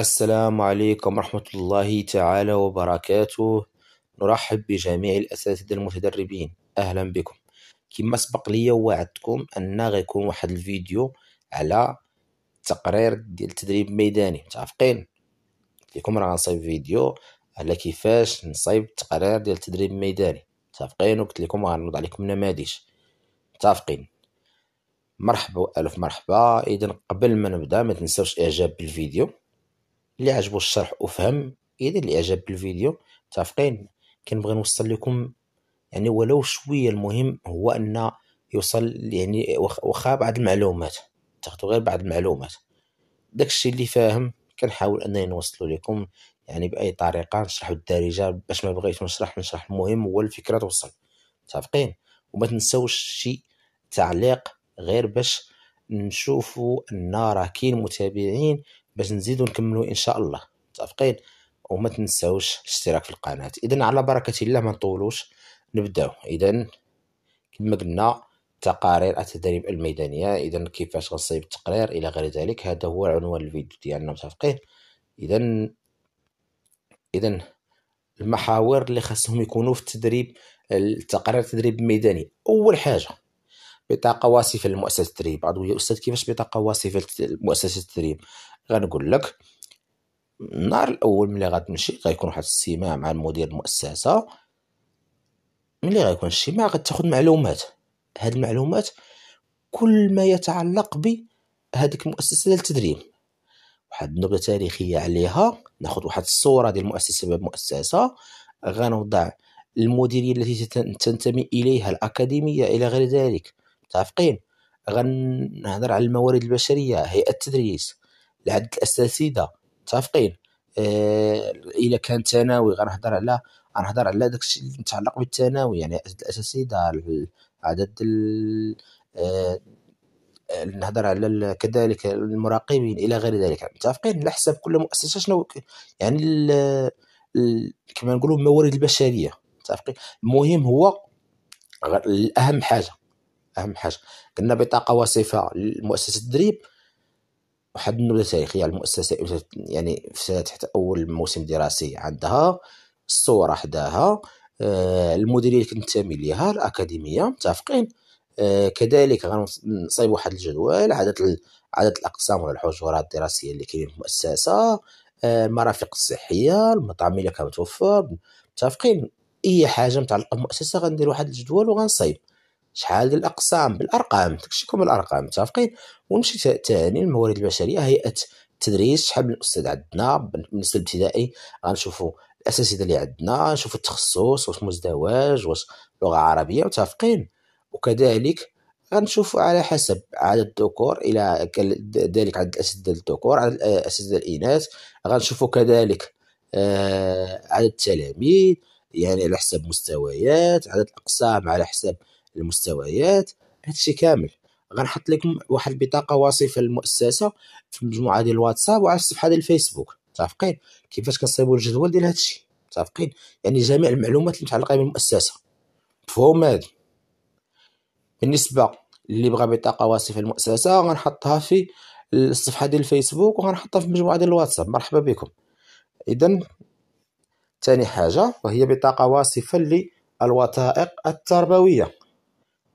السلام عليكم ورحمة الله تعالى وبركاته نرحب بجميع الأساتذة المتدربين أهلا بكم كما سبق ليا ووعدتكم أن غيكون واحد الفيديو على تقرير ديال التدريب الميداني متعفقين لكم راه غنصايب فيديو على كيفاش نصايب التقرير ديال التدريب الميداني متعفقين وقلت لكم غنوضع لكم نماذج متعفقين مرحبا ألف مرحبا اذا قبل ما نبدا ما تنسوش اعجاب بالفيديو اللي عجبو الشرح وفهم اذا اللي اعجب بالفيديو متفقين كنبغي نوصل لكم يعني ولو شويه المهم هو ان يوصل يعني واخا بعض المعلومات تاخذوا غير بعض المعلومات داكشي اللي فاهم كنحاول انني نوصلو لكم يعني باي طريقه نشرحو الدارجه باش ما بغيتو نشرح نشرح المهم هو الفكره توصل متفقين وما تنساوش شي تعليق غير باش نشوفوا ان راه كاين متابعين باش نزيدو نكملو ان شاء الله متفقين وما تنساوش الاشتراك في القناه اذا على بركه الله ما نطولوش نبداو اذا كما قلنا تقارير التدريب الميدانيه اذا كيفاش غنصيب التقرير الى غير ذلك هذا هو عنوان الفيديو ديالنا متفقين اذا اذا المحاور اللي خاصهم يكونوا في التدريب التقارير التدريب الميداني اول حاجه بطاقه وصفه لمؤسسه التدريب بعض يا استاذ كيفاش بطاقه وصفه لمؤسسه التدريب غنقول لك النهار الاول ملي غتمشي غيكون واحد الاجتماع مع مدير المؤسسه ملي غيكون الاجتماع غتاخذ معلومات هاد المعلومات كل ما يتعلق بهذيك المؤسسه ديال التدريب واحد النبذه تاريخيه عليها ناخذ واحد الصوره ديال المؤسسه المؤسسة غنوضع المديريه التي تنتمي اليها الاكاديميه الى غير ذلك متفقين غنهضر على الموارد البشريه هيئه التدريس العدد الاساتذه متفقين إيه الا كان ثانوي غنهضر على غنهضر على داك الشيء اللي متعلق بالثانوي يعني عدد الاساتذه عدد ال... آه، نهضر على كذلك المراقبين الى غير ذلك متفقين على حساب كل مؤسسه شنو يعني الـ الـ كما نقولوا الموارد البشريه متفقين المهم هو اهم حاجه اهم حاجه قلنا بطاقه وصفه لمؤسسه التدريب واحد النبذه تاريخيه المؤسسه يعني تحت اول موسم دراسي عندها الصوره حداها آه، المديريه اللي كنتمي ليها الاكاديميه متفقين آه، كذلك غنصايب واحد الجدول عدد عدد الاقسام ولا الحجرات الدراسيه اللي كاينين في المؤسسه آه، المرافق الصحيه المطاعم اللي متوفر متفقين اي حاجه متعلقه بالمؤسسه غندير واحد الجدول وغنصايب شحال ديال الاقسام بالارقام تكشيكم الارقام متفقين ونمشي ثاني الموارد البشريه هيئه التدريس شحال من استاذ عندنا بالنسبه للابتدائي غنشوفوا الاساتذه اللي عندنا نشوفوا التخصص واش مزدوج واش لغه عربيه متفقين وكذلك غنشوفوا على حسب عدد الذكور الى ذلك عدد الاساتذه الذكور عدد الاساتذه الاناث غنشوفوا كذلك آه، عدد التلاميذ يعني على حسب مستويات عدد الاقسام على حسب المستويات هادشي كامل غنحط لكم واحد البطاقه وصفه للمؤسسه في المجموعه ديال الواتساب وعلى الصفحه ديال الفيسبوك متفقين كيفاش كنصايبوا الجدول ديال هادشي متفقين يعني جميع المعلومات المتعلقه بالمؤسسه مفهوم هذا بالنسبه اللي بغى بطاقه وصفه للمؤسسه غنحطها في الصفحه ديال الفيسبوك وغنحطها في مجموعه ديال الواتساب مرحبا بكم اذا ثاني حاجه وهي بطاقه وصفه للوثائق التربويه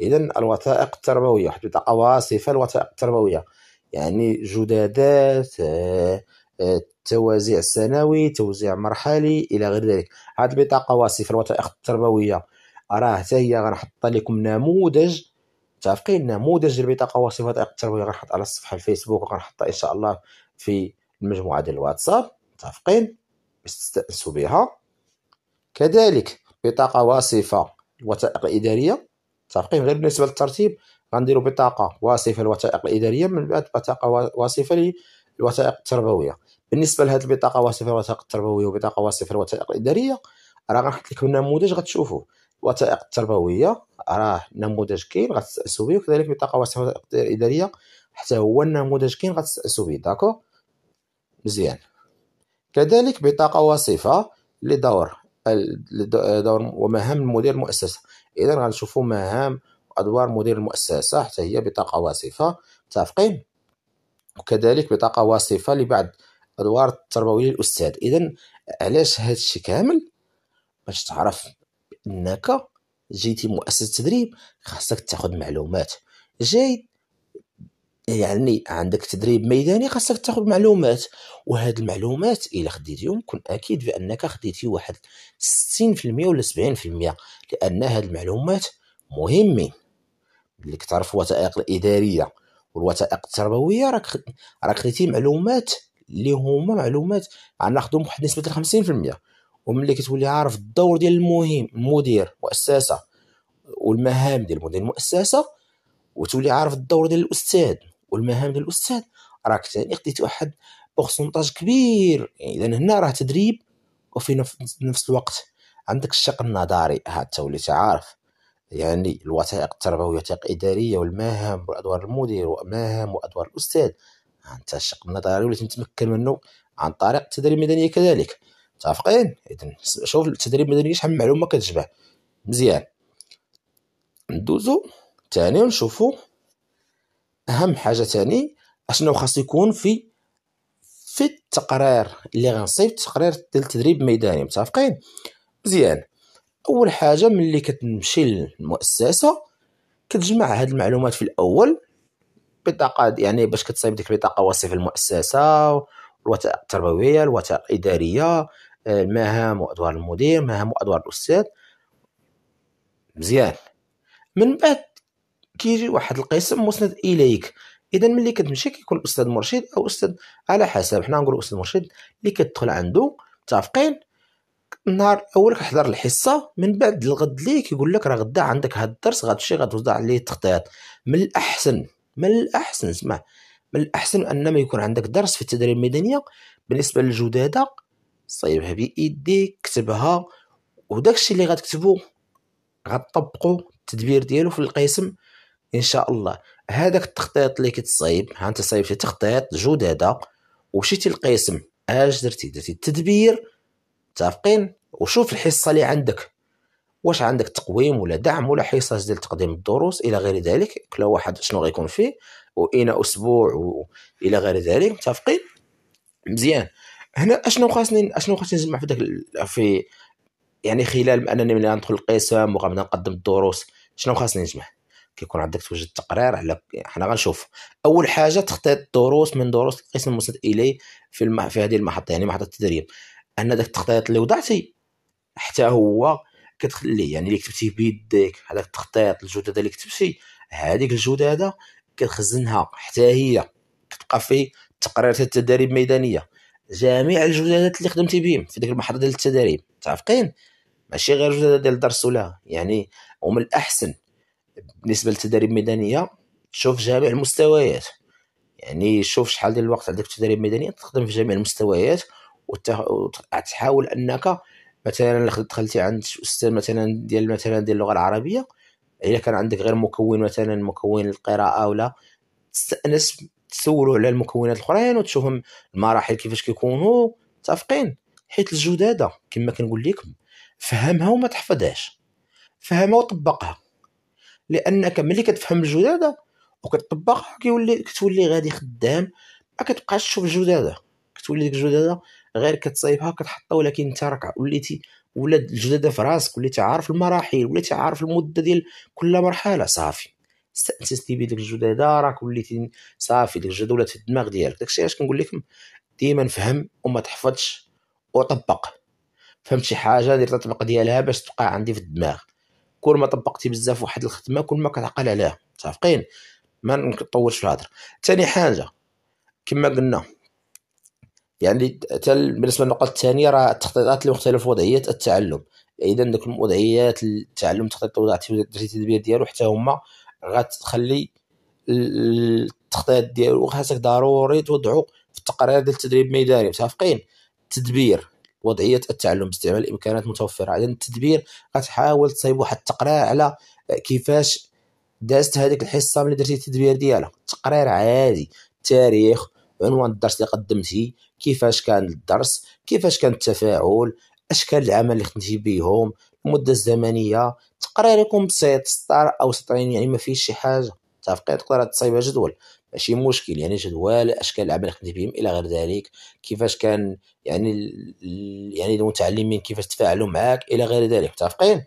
إذا الوثائق التربوية واحد عواصف الوثائق التربوية يعني جدادات آه، آه، توزيع سنوي توزيع مرحلي إلى غير ذلك هذه البطاقة واصفة الوثائق التربوية راه حتى هي غنحط لكم نموذج متفقين نموذج البطاقة واصفة الوثائق التربوية غنحط على الصفحة الفيسبوك وغنحطها إن شاء الله في المجموعة ديال الواتساب متفقين استأنسوا بها كذلك بطاقة واصفة الوثائق الإدارية متفقين غير بالنسبه للترتيب غنديروا بطاقه واصفه للوثائق الاداريه من بعد بطاقه واصفه للوثائق التربويه بالنسبه لهذه البطاقه واصفه للوثائق التربويه وبطاقه واصفه للوثائق الاداريه راه غنحط لكم نموذج غتشوفوا الوثائق التربويه راه نموذج كاين غتستاسوا به وكذلك بطاقه واصفه الاداريه حتى هو النموذج كاين غتستاسوا به داكو مزيان كذلك بطاقه واصفه لدور دور ومهام مدير المؤسسه إذا غنشوفو مهام وأدوار مدير المؤسسة حتى هي بطاقة واصفه متفقين وكذلك بطاقة واصفه لبعض أدوار التربوية للأستاذ إذا علاش هذا الشيء كامل باش تعرف انك جيتي مؤسسة تدريب خاصك تاخد معلومات جيد يعني عندك تدريب ميداني خاصك تاخذ معلومات وهاد المعلومات الا خديتيهم كن اكيد بانك خديتي واحد 60% ولا 70% لان هاد المعلومات مهمين ملي كتعرف الوثائق الاداريه والوثائق التربويه راك راك خديتي معلومات اللي هما معلومات غناخذهم بواحد نسبه 50% وملي كتولي عارف الدور ديال المهم المدير مؤسسه والمهام ديال مدير المؤسسه وتولي عارف الدور ديال الاستاذ والمهام ديال الاستاذ راك ثاني خديت واحد بورسونتاج كبير يعني اذا هنا راه تدريب وفي نفس الوقت عندك الشق النظري حتى وليت عارف يعني الوثائق التربوية وثائق إدارية والمهام وأدوار المدير ومهام وأدوار الأستاذ أنت الشق النظري وليت متمكن منه عن طريق التدريب المدني كذلك متفقين إذن شوف التدريب المدني شحال من معلومة كتجمع مزيان ندوزو ثاني ونشوفو اهم حاجه ثاني اشنو خاص يكون في في التقرير اللي غنصيفط تقرير ديال التدريب الميداني متفقين مزيان اول حاجه ملي كتمشي للمؤسسه كتجمع هاد المعلومات في الاول بطاقه يعني باش كتصايب ديك البطاقه وصف المؤسسه الوثائق التربويه الوثائق الاداريه آه، المهام وادوار المدير مهام وادوار الاستاذ مزيان من بعد كيجي واحد القسم مسند اليك اذا ملي كتمشي كيكون الاستاذ مرشد او استاذ على حسب حنا نقولوا استاذ مرشد اللي كتدخل عنده متفقين النهار الاول كتحضر الحصه من بعد الغد ليه كيقول لك راه غدا عندك هاد الدرس غتمشي غتوضع عليه التخطيط من الاحسن من الاحسن اسمع من الاحسن ان ما يكون عندك درس في التدريب الميدانيه بالنسبه للجداده صايبها بايديك كتبها وداكشي اللي غتكتبو غتطبقو التدبير ديالو في القسم ان شاء الله هذاك التخطيط اللي كتصايب ها انت صايبتي تخطيط جداده وشيتي القسم اش درتي درتي التدبير متفقين وشوف الحصه اللي عندك واش عندك تقويم ولا دعم ولا حصص ديال تقديم الدروس الى غير ذلك كل واحد شنو غيكون فيه واين اسبوع والى غير ذلك متفقين مزيان هنا اشنو خاصني اشنو خاصني نجمع في داك في يعني خلال انني ملي ندخل القسم وغنبدا نقدم الدروس شنو خاصني نجمع كيكون عندك توجد تقرير على حنا غنشوف اول حاجه تخطيط دروس من دروس القسم المسند اليه في الم... في هذه المحطه يعني محطه التدريب ان ذاك التخطيط اللي وضعتي حتى هو كتخليه يعني اللي كتبتيه بيديك هذاك التخطيط الجدد اللي كتبتي هذيك الجداده كتخزنها حتى هي كتبقى في تقرير التدريب الميدانيه جميع الجدادات اللي خدمتي بهم في ديك المحطه ديال التدريب متفقين ماشي غير جداده ديال الدرس ولا يعني ومن الاحسن بالنسبه للتدريب الميدانيه تشوف جميع المستويات يعني شوف شحال ديال الوقت عندك في التدريب الميداني تخدم في جميع المستويات وتحاول انك مثلا دخلتي عند استاذ مثلا ديال مثلا ديال اللغه العربيه الا كان عندك غير مكون مثلا مكون القراءه ولا تستانس تسولوا على المكونات الاخرين وتشوفهم المراحل كيفاش كيكونوا متفقين حيت الجداده كما كنقول لكم فهمها وما تحفظهاش فهمها وطبقها لانك ملي كتفهم الجداده وكتطبق كيولي كتولي غادي خدام ما كتبقاش تشوف الجداده كتولي ديك الجداده غير كتصايبها كتحطها ولكن انت راك وليتي ولا الجداده في راسك وليتي عارف المراحل وليتي عارف المده ديال كل مرحله صافي استأنستي بديك الجداده راك وليتي صافي ديك الجداده ولات في الدماغ ديالك داكشي علاش كنقول لكم ديما نفهم وما تحفظش وطبق فهمت شي حاجه دير تطبيق ديالها باش تبقى عندي في الدماغ كل ما طبقتي بزاف واحد الخدمه كل ما كتعقل عليها متفقين ما نطولش في الهضره ثاني حاجه كما قلنا يعني حتى بالنسبه للنقطه الثانيه راه التخطيطات المختلفه وضعيات التعلم اذا ديك الوضعيات التعلم التخطيط الوضعي التدبير ديالو حتى هما غتخلي التخطيط ديالو خاصك ضروري توضعو في التقرير ديال التدريب الميداني متفقين التدبير وضعيه التعلم باستعمال الامكانات المتوفره على التدبير غتحاول تصايب واحد التقرير على كيفاش دازت هذيك الحصه ملي درتي التدبير ديالها تقرير عادي تاريخ عنوان الدرس اللي قدمتي كيفاش كان الدرس كيفاش كان التفاعل اشكال العمل اللي خدمتي بيهم المده الزمنيه تقرير يكون بسيط سطر او سطرين يعني ما فيش شي حاجه متفقين تقدر تصايبها جدول ماشي مشكل يعني جدول اشكال الاعمال اللي بهم الى غير ذلك كيفاش كان يعني يعني المتعلمين كيفاش تفاعلوا معاك الى غير ذلك متفقين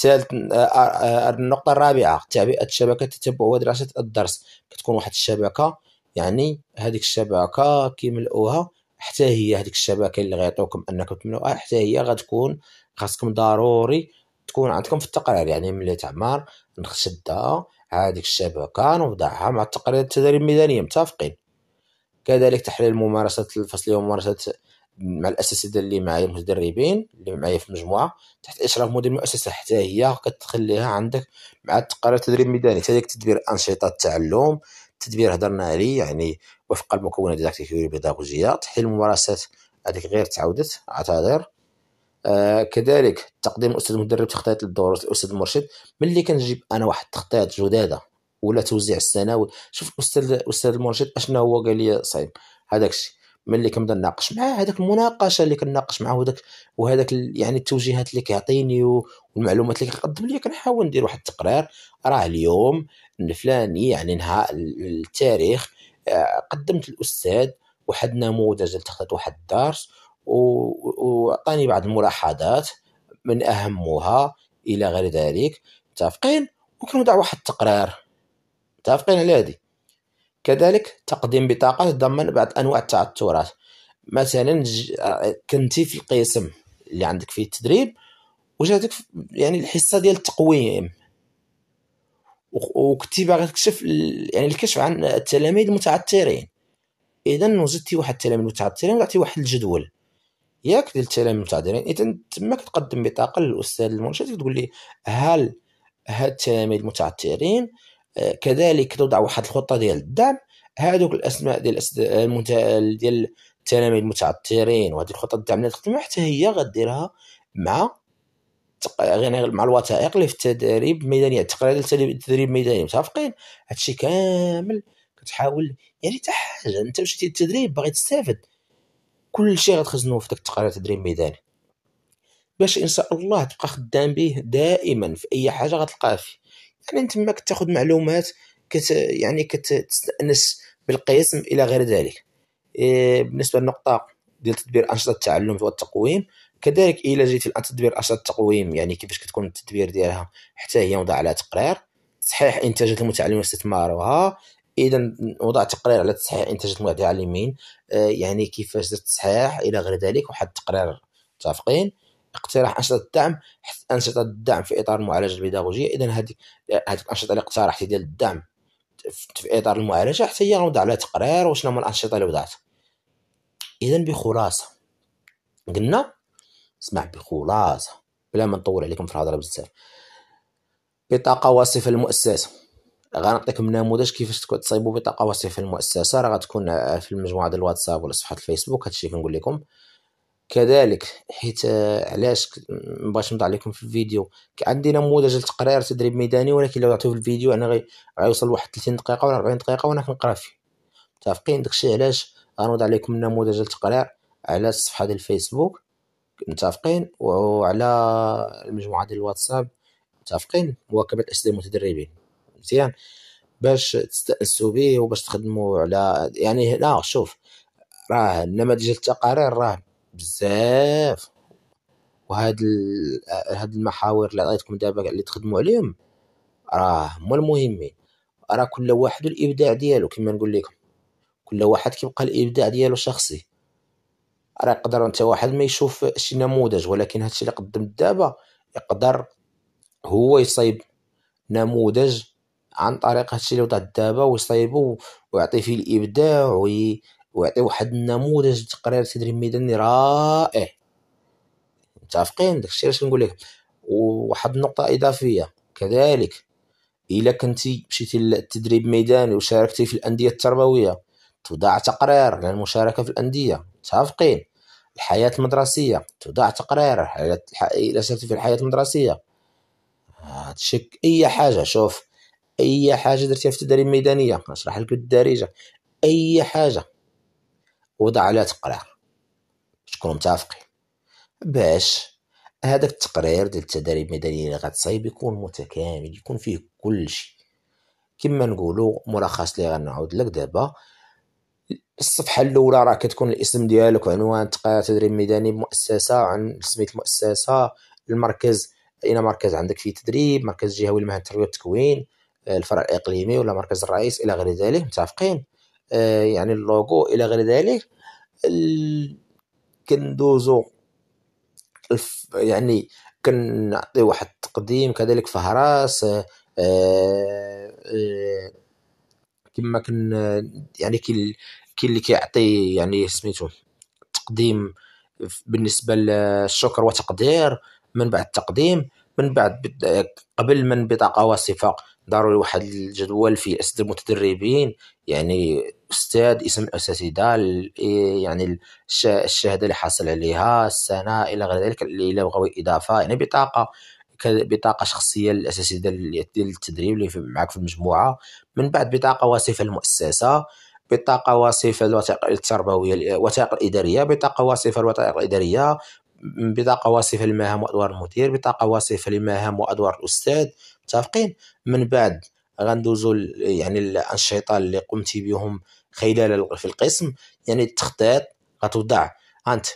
ثالث آه، آه، آه، النقطه الرابعه تعبئه الشبكه تتبع ودراسه الدرس كتكون واحد الشبكه يعني هذيك الشبكه كيملؤوها حتى هي هذيك الشبكه اللي غيعطوكم انكم تملؤوها حتى هي غتكون خاصكم ضروري تكون عندكم في التقرير يعني ملي تعمر نشدها هذه الشبكة نوضعها مع التقرير التدريب الميدانية متفقين كذلك تحليل ممارسة الفصلية وممارسة مع الأساتذة اللي معايا المتدربين اللي معايا في المجموعة تحت إشراف مدير المؤسسة حتى هي كتخليها عندك مع التقرير التدريب الميداني كذلك تدبير أنشطة التعلم التدبير هضرنا عليه يعني وفق المكونات الديداكتيكية البيداغوجية تحليل الممارسات هذيك غير تعودت اعتذر آه كذلك تقديم الاستاذ المدرب تخطيط للدورات الاستاذ المرشد ملي كنجيب انا واحد التخطيط جداده ولا توزيع السنوي شوف الاستاذ الاستاذ المرشد اشنا هو قال لي صعيب هذاك الشيء ملي كنبدا نناقش معاه هذاك المناقشه اللي كنناقش معاه وهذاك وهذاك يعني التوجيهات اللي كيعطيني والمعلومات اللي كيقدم لي كنحاول ندير واحد التقرير راه اليوم الفلاني يعني نهاء التاريخ آه، قدمت الاستاذ واحد النموذج لتخطيط واحد الدرس وعطاني بعض الملاحظات من اهمها الى غير ذلك متفقين وكنوضع واحد التقرير متفقين على هذه كذلك تقديم بطاقه تضمن بعض انواع التعثرات مثلا كنتي في القسم اللي عندك فيه التدريب وجاتك يعني الحصه ديال التقويم وكنتي باغي تكشف يعني الكشف عن التلاميذ المتعثرين اذا وجدتي واحد التلاميذ المتعثرين وعطيتي واحد الجدول ياك ديال التلاميذ المتعذرين اذا تما كتقدم بطاقه للاستاذ المنشد كتقول لي هل هاد التلاميذ المتعثرين آه، كذلك توضع واحد الخطه ديال الدعم هادوك الاسماء ديال ديال التلاميذ المتعثرين وهذه الخطه الدعم اللي تخدم حتى هي غديرها مع يعني مع الوثائق اللي في التدريب الميدانيه التقرير التدريب الميداني متفقين هادشي كامل كتحاول يعني حتى حاجه انت مشيتي للتدريب باغي تستافد كلشي غتخزنوه في داك التقرير التدريب الميداني باش ان شاء الله تبقى خدام به دائما في اي حاجه غتلقاه فيه يعني تما كتاخذ معلومات كت يعني كتستانس بالقسم الى غير ذلك إيه بالنسبه للنقطه ديال تدبير انشطه التعلم والتقويم كذلك الى جيتي الان تدبير انشطه التقويم يعني كيفاش كتكون التدبير ديالها حتى هي موضع على تقرير صحيح انتاجات المتعلمين واستثمارها اذا وضع تقرير على تصحيح انتاج اليمين آه، يعني كيفاش درت التصحيح الى غير ذلك وحد التقرير متفقين اقتراح انشطه الدعم انشطه الدعم في اطار المعالجه البيداغوجيه اذا هذه هذه الانشطه اللي اقترحت ديال الدعم في اطار المعالجه حتى هي غنوضع عليها تقرير وشنو هما الانشطه اللي وضعت اذا بخلاصه قلنا اسمع بخلاصه بلا ما نطول عليكم في الهضره بزاف بطاقه وصف المؤسسه غنعطيكم نموذج كيفاش تصايبوا بطاقه في المؤسسه راه غتكون آه، في المجموعه ديال الواتساب ولا صفحه الفيسبوك هادشي كنقول لكم كذلك حيت آه، علاش مبغاش نضع لكم في الفيديو عندي نموذج التقرير تدريب ميداني ولكن لو عطيتو في الفيديو انا غيوصل لواحد 30 دقيقه ولا 40 دقيقه وانا كنقرا فيه متفقين داكشي علاش غنوضع لكم نموذج التقرير على الصفحه ديال الفيسبوك متفقين وعلى المجموعه ديال الواتساب متفقين مواكبه اسئله المتدربين مزيان باش تستأسوا به وباش تخدموا على يعني لا شوف راه النماذج التقارير راه بزاف وهاد ال... هاد المحاور اللي عطيتكم دابا اللي تخدموا عليهم راه هما المهمين راه كل واحد الابداع ديالو كما نقول لكم كل واحد كيبقى الابداع ديالو شخصي راه يقدر انت واحد ما يشوف شي نموذج ولكن هادشي اللي قدمت دابا يقدر هو يصايب نموذج عن طريق هادشي اللي وضع دابا ويصايبو ويعطي فيه الابداع وي... ويعطي واحد النموذج تقرير تدريب ميداني رائع متفقين داكشي علاش كنقول لك وواحد النقطه اضافيه كذلك الا كنتي مشيتي للتدريب ميداني وشاركتي في الانديه التربويه توضع تقرير على المشاركه في الانديه متفقين الحياه المدرسيه توضع تقرير على الح... الا شاركتي في الحياه المدرسيه هادشي اي حاجه شوف اي حاجه درتيها في التدريب الميدانيه نشرح لك بالدارجه اي حاجه وضع عليها تقرير تكونوا متفقين باش هذاك التقرير ديال التدريب الميدانيه اللي غتصايب يكون متكامل يكون فيه كل شيء كما نقولوا ملخص اللي غنعاود لك دابا الصفحه الاولى راه كتكون الاسم ديالك عنوان تدريب ميداني بمؤسسه عن سميه المؤسسه المركز اين مركز عندك فيه تدريب مركز جهوي لمهن التربيه والتكوين الفرع الاقليمي ولا مركز الرئيس الى غير ذلك متفقين آه، يعني اللوغو الى غير ذلك كندوزو يعني كنعطي واحد التقديم كذلك فهرس آه، آه، كما كن يعني كاين اللي كيعطي يعني سميتو تقديم بالنسبه للشكر وتقدير من بعد التقديم من بعد قبل من بطاقه وصفه داروا واحد الجدول فيه اسد المتدربين يعني استاذ اسم الاساتذه إيه، يعني الشهاده اللي حاصل عليها السنه الى غير ذلك اللي بغاو اضافه يعني بطاقه بطاقه شخصيه للاساتذه ديال التدريب اللي في معك في المجموعه من بعد بطاقه وصفه المؤسسه بطاقه وصفه الوثائق التربويه الوثائق الاداريه بطاقه وصفه الوثائق الاداريه بطاقة واصفة للمهام وأدوار المدير بطاقة واصفة للمهام وأدوار الأستاذ متفقين من بعد غندوزو يعني الأنشطة اللي قمت بهم خلال في القسم يعني التخطيط غتوضع أنت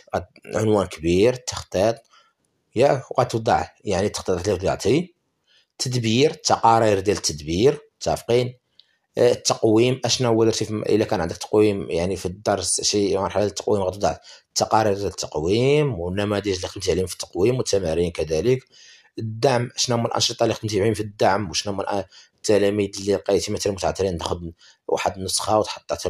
عنوان كبير التخطيط ياك غتوضع يعني التخطيط اللي تدبير تقارير ديال التدبير متفقين آه، التقويم اشنو هو درتي الا كان عندك تقويم يعني في الدرس شي مرحله التقويم غتوضع تقارير ديال التقويم والنماذج اللي خدمتي عليهم في التقويم والتمارين كذلك الدعم شنو هما الانشطه اللي خدمتي عليهم في الدعم وشنو هما التلاميذ اللي لقيتي مثلا متعثرين ناخذ واحد النسخه وتحطها في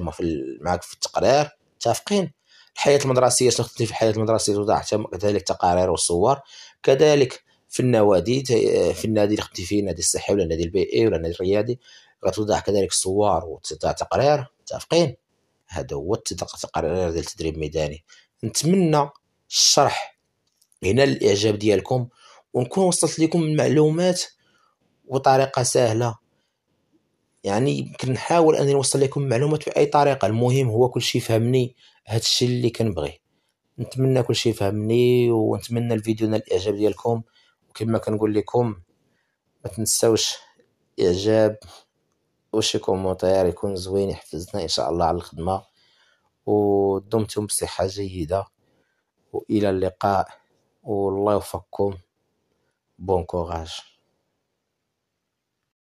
معاك في التقرير متفقين الحياه المدرسيه شنو خدمتي في الحياه المدرسيه وضعت كذلك تقارير وصور كذلك في النوادي آه، في النادي اللي خدمتي فيه النادي الصحي ولا النادي البيئي ولا النادي الرياضي غتوضع كذلك الصور وتضع تقرير متفقين هذا هو التقرير ديال التدريب الميداني نتمنى الشرح هنا الاعجاب ديالكم ونكون وصلت لكم المعلومات وطريقه سهله يعني يمكن نحاول انني نوصل لكم معلومات باي طريقه المهم هو كلشي فهمني هادشي اللي كنبغي نتمنى كلشي فهمني ونتمنى الفيديو نال الاعجاب ديالكم وكما كنقول لكم ما تنساوش اعجاب وشي كومونتير يكون زوين يحفزنا إن شاء الله على الخدمة ودمتم بصحة جيدة وإلى اللقاء والله يوفقكم بون كوراج